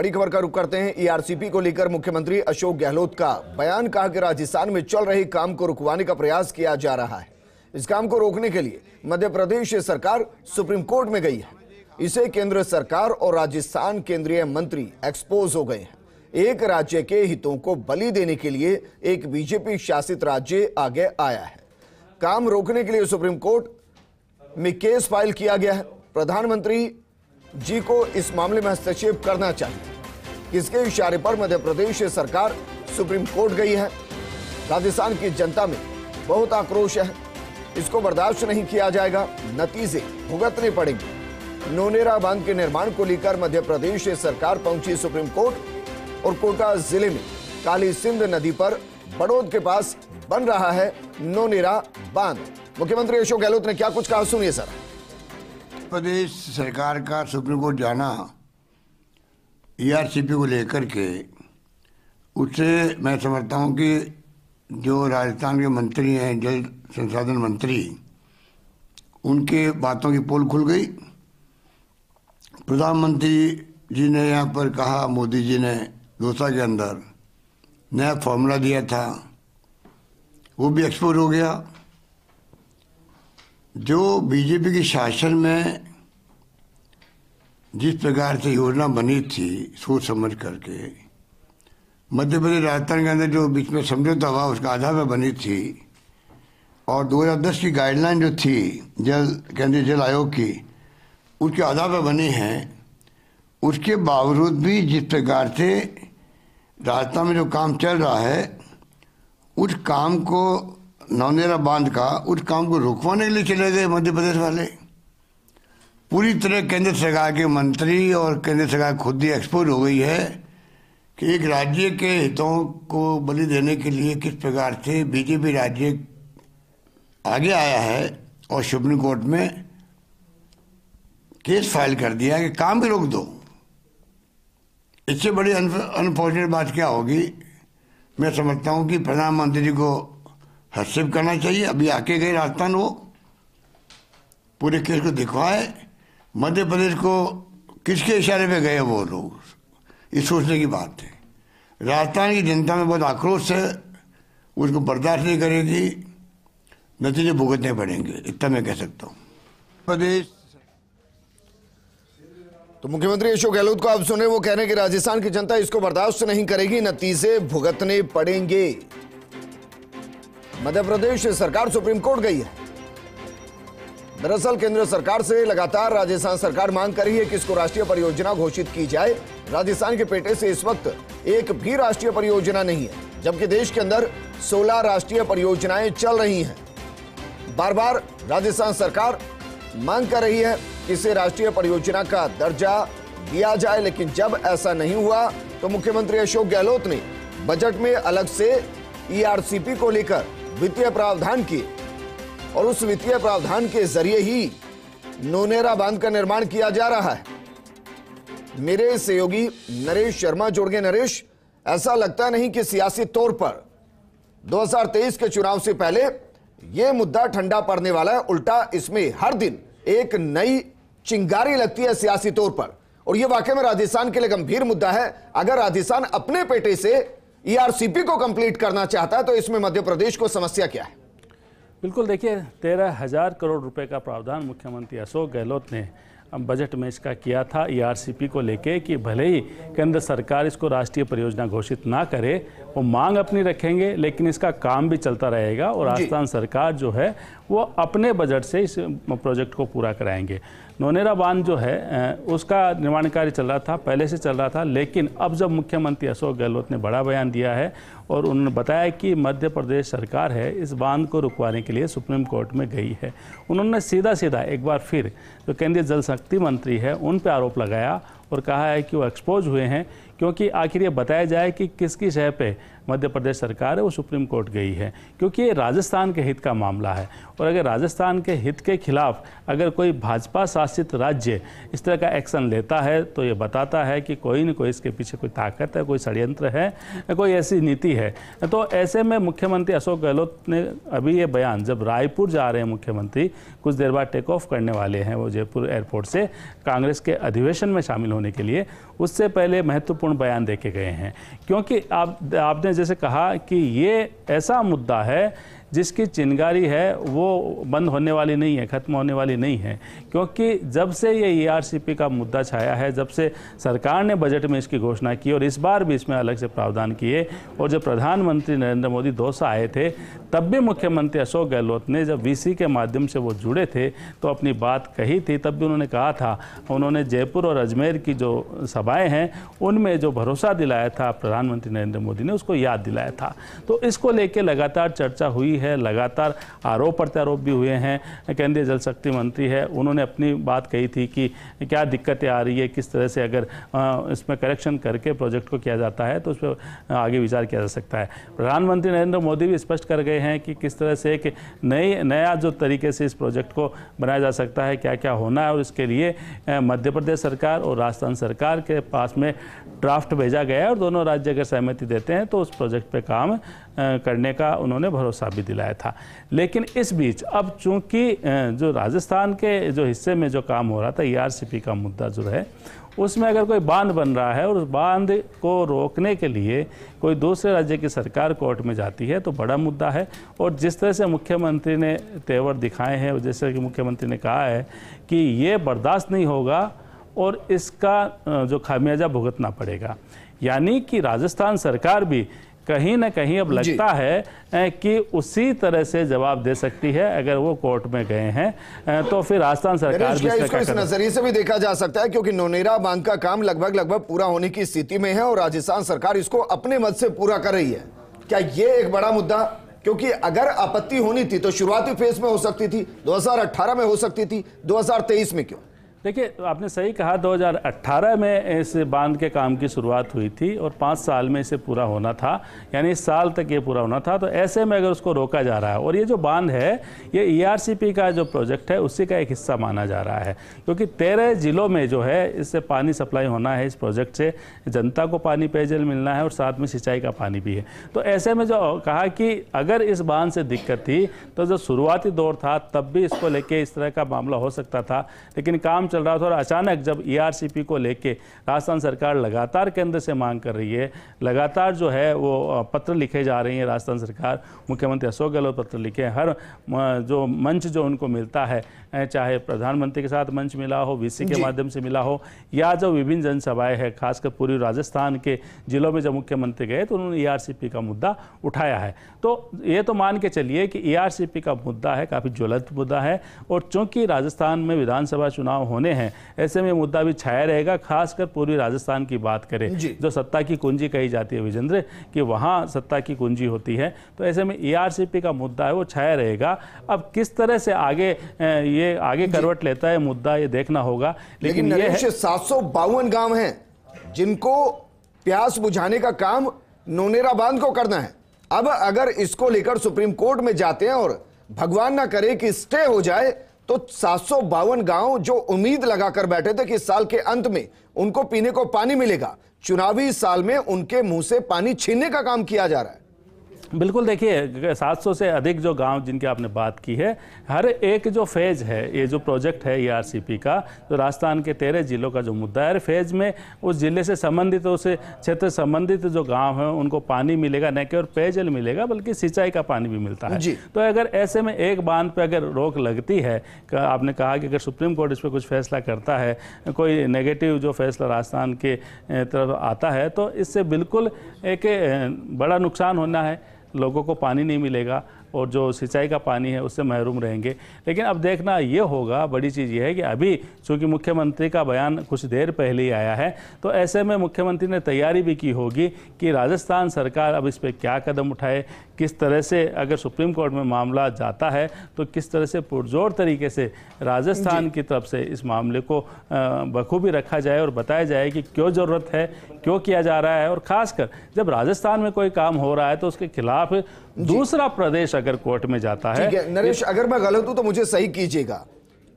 बड़ी खबर का रुख करते हैं ईआरसीपी e को लेकर मुख्यमंत्री अशोक गहलोत का बयान कहा कि राजस्थान में चल रहे काम को रुकवाने का प्रयास किया जा रहा है इस काम को रोकने के लिए मध्य प्रदेश सरकार सुप्रीम कोर्ट में गई है इसे केंद्र सरकार और राजस्थान केंद्रीय मंत्री एक्सपोज हो गए हैं एक राज्य के हितों को बलि देने के लिए एक बीजेपी शासित राज्य आगे आया है काम रोकने के लिए सुप्रीम कोर्ट में केस फाइल किया गया है प्रधानमंत्री जी को इस मामले में हस्तक्षेप करना चाहिए किसके इशारे पर मध्य प्रदेश सरकार सुप्रीम कोर्ट गई है राजस्थान की जनता में बहुत आक्रोश है इसको बर्दाश्त नहीं किया जाएगा नतीजे भुगतने पड़ेंगे नोनेरा बांध के निर्माण को लेकर मध्य प्रदेश सरकार पहुंची सुप्रीम कोर्ट और कोटा जिले में काली सिंध नदी पर बड़ोद के पास बन रहा है नोनेरा बांध मुख्यमंत्री अशोक गहलोत ने क्या कुछ कहा सुनिए सर प्रदेश सरकार का सुप्रीम कोर्ट जाना ईआरसीपी e को लेकर के उससे मैं समझता हूँ कि जो राजस्थान के मंत्री हैं जल संसाधन मंत्री उनके बातों की पोल खुल गई प्रधानमंत्री जी ने यहाँ पर कहा मोदी जी ने दोसा के अंदर नया फॉर्मूला दिया था वो भी एक्सपोज हो गया जो बीजेपी के शासन में जिस प्रकार से योजना बनी थी सोच समझ करके मध्य प्रदेश राजस्थान के अंदर जो बीच में समझौता हुआ उसका आधार पर बनी थी और 2010 की गाइडलाइन जो थी जल केंद्रीय जल आयोग की उसके आधार पर बनी है उसके बावजूद भी जिस प्रकार से राजस्थान में जो काम चल रहा है उस काम को नौनेरा बांध का उस काम को रोकवाने के लिए चले गए मध्य प्रदेश वाले पूरी तरह केंद्र सरकार के मंत्री और केंद्र सरकार खुद ही एक्सपोज हो गई है कि एक राज्य के हितों को बलि देने के लिए किस प्रकार से बीजेपी राज्य आगे आया है और सुप्रीम कोर्ट में केस फाइल कर दिया कि काम भी रोक दो इससे बड़ी अनफॉर्चुनेट बात क्या होगी मैं समझता हूँ कि प्रधानमंत्री जी को हस्तक्षेप करना चाहिए अभी आके गए राजस्थान वो पूरे केस को दिखवाए मध्य प्रदेश को किसके इशारे पे गए वो लोग ये सोचने की बात है राजस्थान की जनता में बहुत आक्रोश है उसको बर्दाश्त नहीं करेगी नतीजे भुगतने पड़ेंगे इतना मैं कह सकता हूँ प्रदेश तो मुख्यमंत्री अशोक गहलोत को आप सुने वो कह रहे हैं कि राजस्थान की जनता इसको बर्दाश्त नहीं करेगी नतीजे भुगतने पड़ेंगे मध्य प्रदेश सरकार सुप्रीम कोर्ट गई है दरअसल केंद्र सरकार से लगातार राजस्थान सरकार मांग कर रही है कि इसको राष्ट्रीय परियोजना घोषित की जाए राजस्थान के पेटे से इस वक्त एक भी राष्ट्रीय परियोजना नहीं है जबकि देश के अंदर 16 राष्ट्रीय परियोजनाएं चल रही हैं बार बार राजस्थान सरकार मांग कर रही है कि इसे राष्ट्रीय परियोजना का दर्जा दिया जाए लेकिन जब ऐसा नहीं हुआ तो मुख्यमंत्री अशोक गहलोत ने बजट में अलग से ई e को लेकर वित्तीय प्रावधान किए और उस वित्तीय प्रावधान के जरिए ही नोनेरा बांध का निर्माण किया जा रहा है मेरे सहयोगी नरेश शर्मा जोड़ गए नरेश ऐसा लगता नहीं कि सियासी तौर पर 2023 के चुनाव से पहले यह मुद्दा ठंडा पड़ने वाला है उल्टा इसमें हर दिन एक नई चिंगारी लगती है सियासी तौर पर और यह वाकई में राजस्थान के लिए गंभीर मुद्दा है अगर राजस्थान अपने पेटे से ईआरसीपी e को कंप्लीट करना चाहता है तो इसमें मध्य प्रदेश को समस्या क्या है बिल्कुल देखिए तेरह हज़ार करोड़ रुपए का प्रावधान मुख्यमंत्री अशोक गहलोत ने बजट में इसका किया था ईआरसीपी e को लेके कि भले ही केंद्र सरकार इसको राष्ट्रीय परियोजना घोषित ना करे वो मांग अपनी रखेंगे लेकिन इसका काम भी चलता रहेगा और राजस्थान सरकार जो है वो अपने बजट से इस प्रोजेक्ट को पूरा कराएंगे नोनेरा बांध जो है उसका निर्माण कार्य चल रहा था पहले से चल रहा था लेकिन अब जब मुख्यमंत्री अशोक गहलोत ने बड़ा बयान दिया है और उन्होंने बताया कि मध्य प्रदेश सरकार है इस बांध को रुकवाने के लिए सुप्रीम कोर्ट में गई है उन्होंने सीधा सीधा एक बार फिर जो केंद्रीय जल शक्ति मंत्री है उन पर आरोप लगाया और कहा है कि वो एक्सपोज हुए हैं क्योंकि आखिर ये बताया जाए कि किसकी शह पे मध्य प्रदेश सरकार है वो सुप्रीम कोर्ट गई है क्योंकि ये राजस्थान के हित का मामला है और अगर राजस्थान के हित के खिलाफ अगर कोई भाजपा शासित राज्य इस तरह का एक्शन लेता है तो ये बताता है कि कोई ना कोई इसके पीछे कोई ताकत है कोई षडयंत्र है कोई ऐसी नीति है तो ऐसे में मुख्यमंत्री अशोक गहलोत ने अभी ये बयान जब रायपुर जा रहे हैं मुख्यमंत्री कुछ देर बाद टेक ऑफ करने वाले हैं वो जयपुर एयरपोर्ट से कांग्रेस के अधिवेशन में शामिल होने के लिए उससे पहले महत्वपूर्ण बयान देके गए हैं क्योंकि आप आपने जैसे कहा कि ये ऐसा मुद्दा है जिसकी चिंगारी है वो बंद होने वाली नहीं है ख़त्म होने वाली नहीं है क्योंकि जब से ये ईआरसीपी e का मुद्दा छाया है जब से सरकार ने बजट में इसकी घोषणा की और इस बार भी इसमें अलग से प्रावधान किए और जब प्रधानमंत्री नरेंद्र मोदी दौसा आए थे तब भी मुख्यमंत्री अशोक गहलोत ने जब वीसी के माध्यम से वो जुड़े थे तो अपनी बात कही थी तब भी उन्होंने कहा था उन्होंने जयपुर और अजमेर की जो सभाएँ हैं उनमें जो भरोसा दिलाया था प्रधानमंत्री नरेंद्र मोदी ने उसको याद दिलाया था तो इसको लेकर लगातार चर्चा हुई है लगातार आरोप प्रत्यारोप भी हुए हैं केंद्रीय जल शक्ति मंत्री है उन्होंने अपनी बात कही थी कि क्या दिक्कतें आ रही है किस तरह से अगर इसमें करेक्शन करके प्रोजेक्ट को किया जाता है तो उस पर आगे विचार किया जा सकता है प्रधानमंत्री नरेंद्र मोदी भी स्पष्ट कर गए हैं कि किस तरह से एक नई नया जो तरीके से इस प्रोजेक्ट को बनाया जा सकता है क्या क्या होना है और इसके लिए मध्य प्रदेश सरकार और राजस्थान सरकार के पास में ड्राफ्ट भेजा गया है और दोनों राज्य अगर सहमति देते हैं तो उस प्रोजेक्ट पर काम करने का उन्होंने भरोसा भी दिलाया था लेकिन इस बीच अब चूंकि जो राजस्थान के जो हिस्से में जो काम हो रहा था ईआरसीपी e का मुद्दा जो है उसमें अगर कोई बांध बन रहा है और उस बांध को रोकने के लिए कोई दूसरे राज्य की सरकार कोर्ट में जाती है तो बड़ा मुद्दा है और जिस तरह से मुख्यमंत्री ने तेवर दिखाए हैं जैसे कि मुख्यमंत्री ने कहा है कि ये बर्दाश्त नहीं होगा और इसका जो खामियाजा भुगतना पड़ेगा यानी कि राजस्थान सरकार भी कहीं ना कहीं अब लगता है कि उसी तरह से जवाब दे सकती है अगर वो कोर्ट में गए हैं तो फिर राजस्थान सरकार भी इसको इस नजरिए से भी देखा जा सकता है क्योंकि नोनेरा बांध का काम लगभग लगभग पूरा होने की स्थिति में है और राजस्थान सरकार इसको अपने मत से पूरा कर रही है क्या ये एक बड़ा मुद्दा क्योंकि अगर आपत्ति होनी थी तो शुरुआती फेज में हो सकती थी दो में हो सकती थी दो में क्यों देखिए आपने सही कहा 2018 में इस बांध के काम की शुरुआत हुई थी और पाँच साल में इसे पूरा होना था यानी इस साल तक ये पूरा होना था तो ऐसे में अगर उसको रोका जा रहा है और ये जो बांध है ये ई e का जो प्रोजेक्ट है उसी का एक हिस्सा माना जा रहा है क्योंकि तेरह ज़िलों में जो है इससे पानी सप्लाई होना है इस प्रोजेक्ट से जनता को पानी पेयजल मिलना है और साथ में सिंचाई का पानी भी है तो ऐसे में जो कहा कि अगर इस बांध से दिक्कत थी तो जो शुरुआती दौर था तब भी इसको लेके इस तरह का मामला हो सकता था लेकिन काम चल रहा था और अचानक जब ईआरसीपी e को लेके राजस्थान सरकार लगातार केंद्र से मांग कर रही है लगातार जो है वो पत्र लिखे जा रही है राजस्थान सरकार मुख्यमंत्री अशोक गहलोत पत्र लिखे हर जो मंच जो उनको मिलता है चाहे प्रधानमंत्री के साथ मंच मिला हो वीसी के माध्यम से मिला हो या जो विभिन्न जनसभाएं हैं खासकर पूरी राजस्थान के जिलों में जब मुख्यमंत्री गए तो उन्होंने ईआरसीपी e का मुद्दा उठाया है तो ये तो मान के चलिए कि ईआरसीपी e का मुद्दा है काफ़ी ज्वलंत मुद्दा है और चूंकि राजस्थान में विधानसभा चुनाव होने होने हैं ऐसे में मुद्दा भी छाया रहेगा खासकर पूर्वी राजस्थान की बात करें जो सत्ता की कुंजी कही जाती है विजेंद्र कि वहाँ सत्ता की कुंजी होती है तो ऐसे में ए e का मुद्दा है वो छाया रहेगा अब किस तरह से आगे ये आगे करवट लेता है मुद्दा ये देखना होगा लेकिन, ये सात सौ गांव हैं जिनको प्यास बुझाने का काम नोनेरा बांध को करना है अब अगर इसको लेकर सुप्रीम कोर्ट में जाते हैं और भगवान ना करे कि स्टे हो जाए तो सात गांव जो उम्मीद लगाकर बैठे थे कि इस साल के अंत में उनको पीने को पानी मिलेगा चुनावी साल में उनके मुंह से पानी छीनने का काम किया जा रहा है बिल्कुल देखिए 700 से अधिक जो गांव जिनकी आपने बात की है हर एक जो फेज़ है ये जो प्रोजेक्ट है ईआरसीपी e का जो राजस्थान के तेरह जिलों का जो मुद्दा है फेज़ में उस ज़िले से संबंधित उस क्षेत्र संबंधित जो गांव है उनको पानी मिलेगा न केवल पेयजल मिलेगा बल्कि सिंचाई का पानी भी मिलता है तो अगर ऐसे में एक बांध पर अगर रोक लगती है आपने कहा कि अगर सुप्रीम कोर्ट इस पर कुछ फैसला करता है कोई नेगेटिव जो फैसला राजस्थान के तरफ आता है तो इससे बिल्कुल एक बड़ा नुकसान होना है लोगों को पानी नहीं मिलेगा और जो सिंचाई का पानी है उससे महरूम रहेंगे लेकिन अब देखना ये होगा बड़ी चीज़ ये है कि अभी चूँकि मुख्यमंत्री का बयान कुछ देर पहले ही आया है तो ऐसे में मुख्यमंत्री ने तैयारी भी की होगी कि राजस्थान सरकार अब इस पर क्या कदम उठाए किस तरह से अगर सुप्रीम कोर्ट में मामला जाता है तो किस तरह से पुरजोर तरीके से राजस्थान की तरफ से इस मामले को बखूबी रखा जाए और बताया जाए कि क्यों ज़रूरत है क्यों किया जा रहा है और ख़ासकर जब राजस्थान में कोई काम हो रहा है तो उसके खिलाफ दूसरा प्रदेश अगर कोर्ट में जाता है नरेश अगर मैं गलत हूँ तो मुझे सही कीजिएगा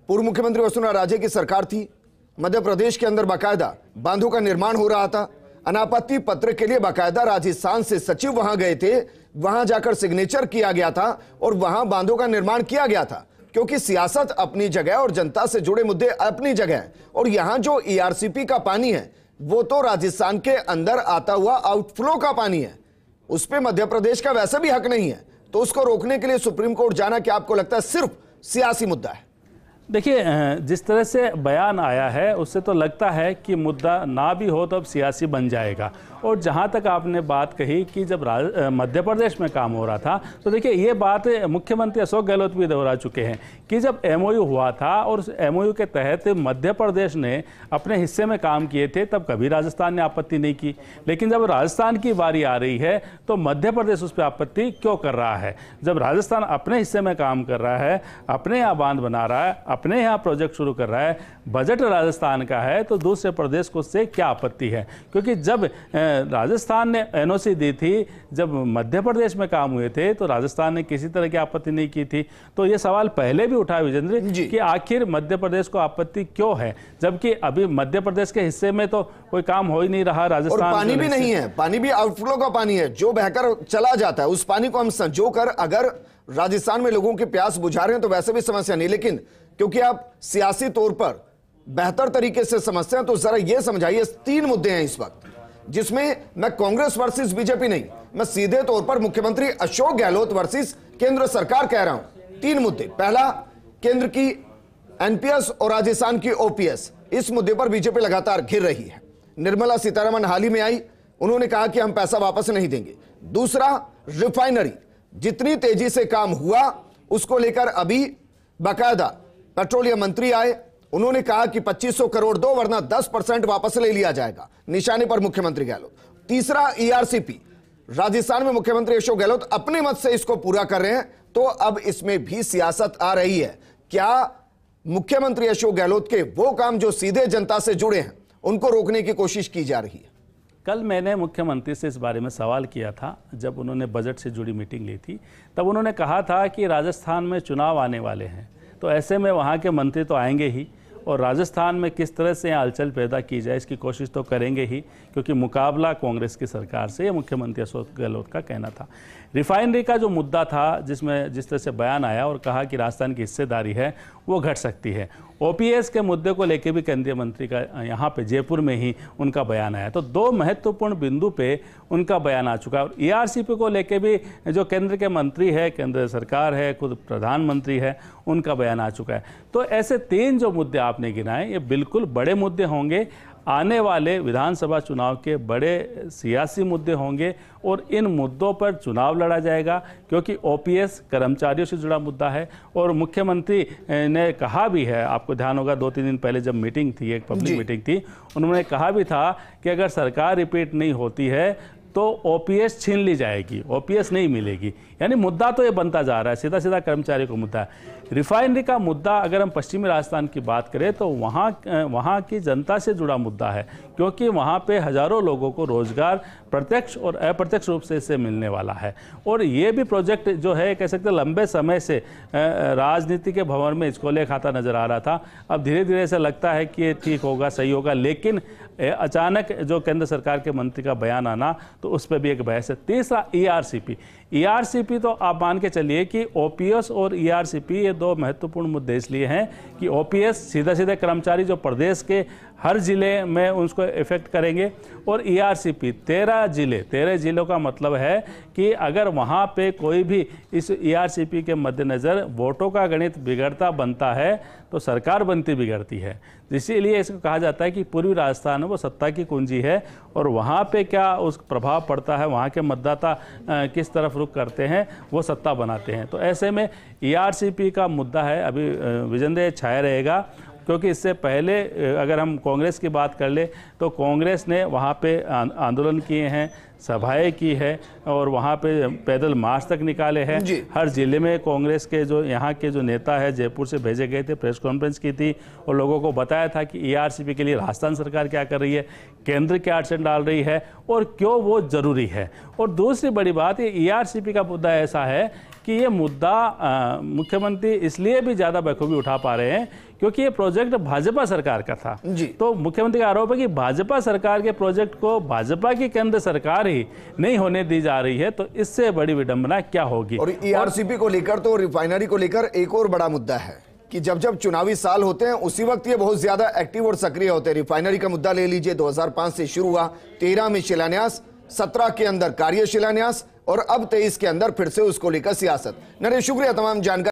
पूर्व मुख्यमंत्री वसुंधरा राजे की सरकार थी मध्य प्रदेश के अंदर बाकायदा बांधों का निर्माण हो रहा था अनापत्ति पत्र के लिए बाकायदा राजस्थान से सचिव वहां गए थे वहां जाकर सिग्नेचर किया गया था और वहां बांधों का निर्माण किया गया था क्योंकि सियासत अपनी जगह और जनता से जुड़े मुद्दे अपनी जगह है और यहां जो ईआरसीपी e का पानी है वो तो राजस्थान के अंदर आता हुआ आउटफ्लो का पानी है उस पर मध्य प्रदेश का वैसे भी हक नहीं है तो उसको रोकने के लिए सुप्रीम कोर्ट जाना क्या आपको लगता है सिर्फ सियासी मुद्दा है देखिए जिस तरह से बयान आया है उससे तो लगता है कि मुद्दा ना भी हो तो अब सियासी बन जाएगा और जहाँ तक आपने बात कही कि जब मध्य प्रदेश में काम हो रहा था तो देखिए ये बात मुख्यमंत्री अशोक गहलोत भी दोहरा चुके हैं कि जब एम हुआ था और उस एम के तहत मध्य प्रदेश ने अपने हिस्से में काम किए थे तब कभी राजस्थान ने आपत्ति नहीं की लेकिन जब राजस्थान की बारी आ रही है तो मध्य प्रदेश उस पर आपत्ति क्यों कर रहा है जब राजस्थान अपने हिस्से में काम कर रहा है अपने यहाँ बांध बना रहा है अपने यहाँ प्रोजेक्ट शुरू कर रहा है बजट राजस्थान का है तो दूसरे प्रदेश को से क्या आपत्ति है क्योंकि जब राजस्थान ने एनओसी दी थी जब मध्य प्रदेश में काम हुए थे तो राजस्थान ने किसी तरह की आपत्ति नहीं की थी तो ये सवाल पहले भी उठा विजेंद्र कि आखिर मध्य प्रदेश को आपत्ति क्यों है जबकि अभी मध्य प्रदेश के हिस्से में तो कोई काम हो ही नहीं रहा राजस्थान पानी भी नहीं है पानी भी आउटफ्लो का पानी है जो बहकर चला जाता है उस पानी को हम संजो कर अगर राजस्थान में लोगों की प्यास बुझा रहे हैं तो वैसे भी समस्या नहीं लेकिन क्योंकि आप सियासी तौर पर बेहतर तरीके से समझते हैं तो जरा यह समझाइए तीन मुद्दे हैं इस वक्त जिसमें मैं कांग्रेस वर्सेस बीजेपी नहीं मैं सीधे तौर पर मुख्यमंत्री अशोक गहलोत वर्सेस केंद्र सरकार कह रहा हूं तीन मुद्दे पहला केंद्र की एनपीएस और राजस्थान की ओपीएस इस मुद्दे पर बीजेपी लगातार घिर रही है निर्मला सीतारमन हाल ही में आई उन्होंने कहा कि हम पैसा वापस नहीं देंगे दूसरा रिफाइनरी जितनी तेजी से काम हुआ उसको लेकर अभी बाकायदा पेट्रोलियम मंत्री आए उन्होंने कहा कि 2500 करोड़ दो वरना 10 परसेंट वापस ले लिया जाएगा निशाने पर मुख्यमंत्री गहलोत तीसरा ईआरसीपी e राजस्थान में मुख्यमंत्री अशोक गहलोत अपने मत से इसको पूरा कर रहे हैं तो अब इसमें भी सियासत आ रही है क्या मुख्यमंत्री अशोक गहलोत के वो काम जो सीधे जनता से जुड़े हैं उनको रोकने की कोशिश की जा रही है कल मैंने मुख्यमंत्री से इस बारे में सवाल किया था जब उन्होंने बजट से जुड़ी मीटिंग ली थी तब उन्होंने कहा था कि राजस्थान में चुनाव आने वाले हैं तो ऐसे में वहाँ के मंत्री तो आएंगे ही और राजस्थान में किस तरह से हलचल पैदा की जाए इसकी कोशिश तो करेंगे ही क्योंकि मुकाबला कांग्रेस की सरकार से मुख्यमंत्री अशोक गहलोत का कहना था रिफाइनरी का जो मुद्दा था जिसमें जिस तरह से बयान आया और कहा कि राजस्थान की हिस्सेदारी है वो घट सकती है ओपीएस के मुद्दे को लेकर भी केंद्रीय मंत्री का यहाँ पे जयपुर में ही उनका बयान आया तो दो महत्वपूर्ण बिंदु पे उनका बयान आ चुका है और ईआरसीपी e को लेकर भी जो केंद्र के मंत्री है केंद्र सरकार है खुद प्रधानमंत्री है उनका बयान आ चुका है तो ऐसे तीन जो मुद्दे आप आपने गिनाए ये बिल्कुल बड़े मुद्दे होंगे आने वाले विधानसभा चुनाव के बड़े सियासी मुद्दे होंगे और इन मुद्दों पर चुनाव लड़ा जाएगा क्योंकि ओपीएस कर्मचारियों से जुड़ा मुद्दा है और मुख्यमंत्री ने कहा भी है आपको ध्यान होगा दो तीन दिन पहले जब मीटिंग थी एक पब्लिक मीटिंग थी उन्होंने कहा भी था कि अगर सरकार रिपीट नहीं होती है तो ओपीएस छीन ली जाएगी ओपीएस नहीं मिलेगी यानी मुद्दा तो ये बनता जा रहा है सीधा सीधा कर्मचारी को मुद्दा रिफाइनरी का मुद्दा अगर हम पश्चिमी राजस्थान की बात करें तो वहाँ वहाँ की जनता से जुड़ा मुद्दा है क्योंकि वहाँ पे हज़ारों लोगों को रोज़गार प्रत्यक्ष और अप्रत्यक्ष रूप से इससे मिलने वाला है और ये भी प्रोजेक्ट जो है कह सकते लंबे समय से राजनीति के भवन में इसको ले खाता नज़र आ रहा था अब धीरे धीरे ऐसा लगता है कि ये ठीक होगा सही होगा लेकिन अचानक जो केंद्र सरकार के मंत्री का बयान आना तो उस पर भी एक बहस है तीसरा ई e ईआरसीपी e तो आप मान के चलिए कि ओपीएस और ईआरसीपी e ये दो महत्वपूर्ण मुद्दे इसलिए हैं कि ओपीएस सीधा सीधे कर्मचारी जो प्रदेश के हर जिले में उसको इफेक्ट करेंगे और ईआरसीपी e तेरह जिले तेरह जिलों का मतलब है कि अगर वहाँ पे कोई भी इस ईआरसीपी के मद्देनज़र वोटों का गणित बिगड़ता बनता है तो सरकार बनती बिगड़ती है इसीलिए इसको कहा जाता है कि पूर्वी राजस्थान वो सत्ता की कुंजी है और वहाँ पे क्या उस प्रभाव पड़ता है वहाँ के मतदाता किस तरफ रुख करते हैं वो सत्ता बनाते हैं तो ऐसे में ई e का मुद्दा है अभी विजेंद्र छाया रहेगा क्योंकि इससे पहले अगर हम कांग्रेस की बात कर ले तो कांग्रेस ने वहाँ पे आंदोलन किए हैं सभाएं की है और वहाँ पे पैदल मार्च तक निकाले हैं हर जिले में कांग्रेस के जो यहाँ के जो नेता है जयपुर से भेजे गए थे प्रेस कॉन्फ्रेंस की थी और लोगों को बताया था कि ईआरसीपी e के लिए राजस्थान सरकार क्या कर रही है केंद्र क्या अड़चन डाल रही है और क्यों वो ज़रूरी है और दूसरी बड़ी बात ये ई e का मुद्दा ऐसा है कि ये मुद्दा मुख्यमंत्री इसलिए भी ज़्यादा बखूबी उठा पा रहे हैं क्योंकि ये प्रोजेक्ट भाजपा सरकार का था तो मुख्यमंत्री का आरोप है कि भाजपा सरकार के प्रोजेक्ट को भाजपा की केंद्र सरकार कार्रवाई नहीं होने दी जा रही है तो इससे बड़ी विडंबना क्या होगी और ईआरसीपी e को लेकर तो रिफाइनरी को लेकर एक और बड़ा मुद्दा है कि जब जब चुनावी साल होते हैं उसी वक्त ये बहुत ज्यादा एक्टिव और सक्रिय होते हैं रिफाइनरी का मुद्दा ले लीजिए दो से शुरू हुआ तेरह में शिलान्यास सत्रह के अंदर कार्य शिलान्यास और अब तेईस के अंदर फिर से उसको लेकर सियासत नरेश शुक्रिया तमाम जानकारी